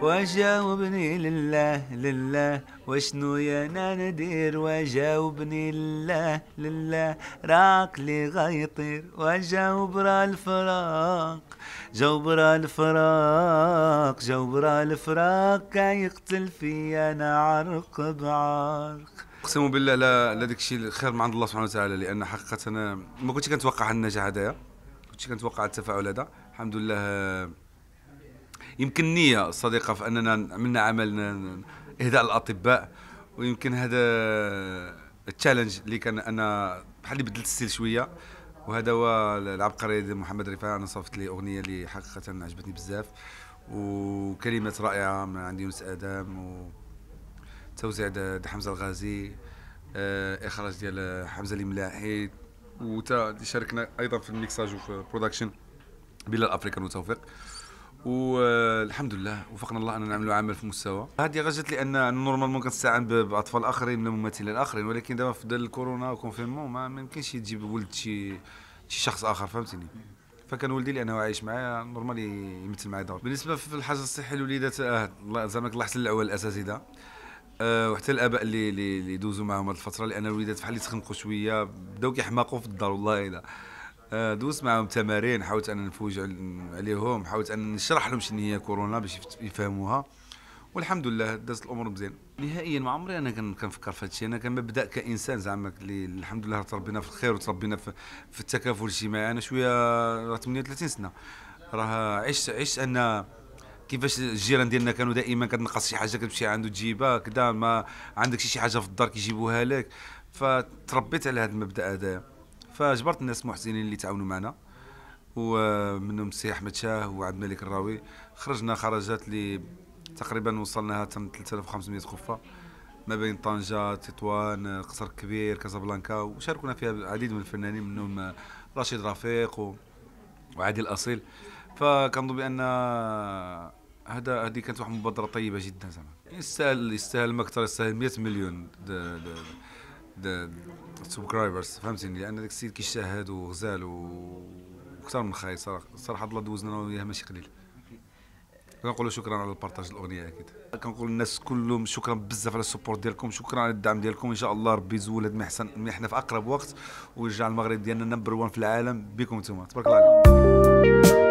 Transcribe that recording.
وجاوبني لله لله وشنو يا ندير وجاوبني لله لله راك لي غيطير وجاوب راه الفراق جاوب راه الفراق جاوب راه الفراق كيقتل فيا انا عرق بعرق اقسم بالله لا لا داك الشيء الخير من عند الله سبحانه وتعالى لان حقيقه انا ما كنتش كنتوقع النجاح هذايا كنتش كنتوقع التفاعل هذا الحمد لله يمكن النية الصديقة في أننا عملنا عمل إهداء الأطباء ويمكن هذا التشالنج اللي كان أنا بحال اللي بدلت الستيل شوية وهذا هو العبقري ديال محمد رفاعي انا صافت لي اغنيه اللي حقيقه عجبتني بزاف وكلمات رائعه من عند يونس ادم وتوزيع د حمزه الغازي آه، اخراج ديال حمزه الملاحي وتا شاركنا ايضا في الميكساج وفي البرودكشن بلال افريكان وتوفيق والحمد آه، لله وفقنا الله ان نعملوا عمل في مستوى هذه غجت لان نورمالمون كنستعان باطفال اخرين من ممثلين اخرين ولكن دابا في ظل الكورونا وكونفينمون ما يمكنش تجيب ولد شي شي شخص اخر فهمتني فكان ولدي لانه عايش معايا نورمال يمثل معايا دور بالنسبه في الحاجه الصحيه آه، الله زعما الله حسن العوال الاساتذه آه، وحتى الاباء اللي اللي دوزوا معاهم هذه الفتره لان الوليدات بحال اللي تخنقوا شويه بداو كيحماقوا في الدار والله الا آه، دوزت معاهم تمارين حاولت ان نفوج عليهم حاولت ان نشرح لهم شنو هي كورونا باش يفهموها والحمد لله دازت الامور مزيان نهائيا ما عمري انا كنفكر في هادشي انا كنبدا كانسان زعما اللي الحمد لله تربينا في الخير وتربينا في, في التكافل الاجتماعي انا شويه راه 38 سنه راه عشت عشت ان كيفاش الجيران ديالنا كانوا دائما كتنقص شي حاجه كتمشي عنده تجيبها كذا ما عندك شي حاجه في الدار كيجيبوها لك فتربيت على هذا المبدا هذا فجبرت الناس محسنين اللي تعاونوا معنا ومنهم السي احمد شاه وعبد الملك الراوي خرجنا خرجات اللي تقريبا وصلناها تم 3500 خفه ما بين طنجة تطوان قصر كبير كازابلانكا وشاركونا فيها العديد من الفنانين منهم رشيد رفيق وعادل الاصيل فكنظن بان هذا هذه كانت واحد المبادره طيبه جدا زعما يستاهل يستاهل ما اكثر يستاهل 100 مليون سبسكرايبرز فهمتني لان ذاك السيد كيشاهد وغزال وكثر من خايس صراحه صراحه الله دوزنا انا وياه ماشي قليل كنقولوا شكرا على البارتاج الاغنيه اكيد كنقول للناس كلهم شكرا بزاف على السبورت ديالكم شكرا على الدعم ديالكم ان شاء الله ربي يزول هذا المحسن محنا في اقرب وقت ويرجع المغرب ديالنا نمبر 1 في العالم بكم انتم تبارك الله عليكم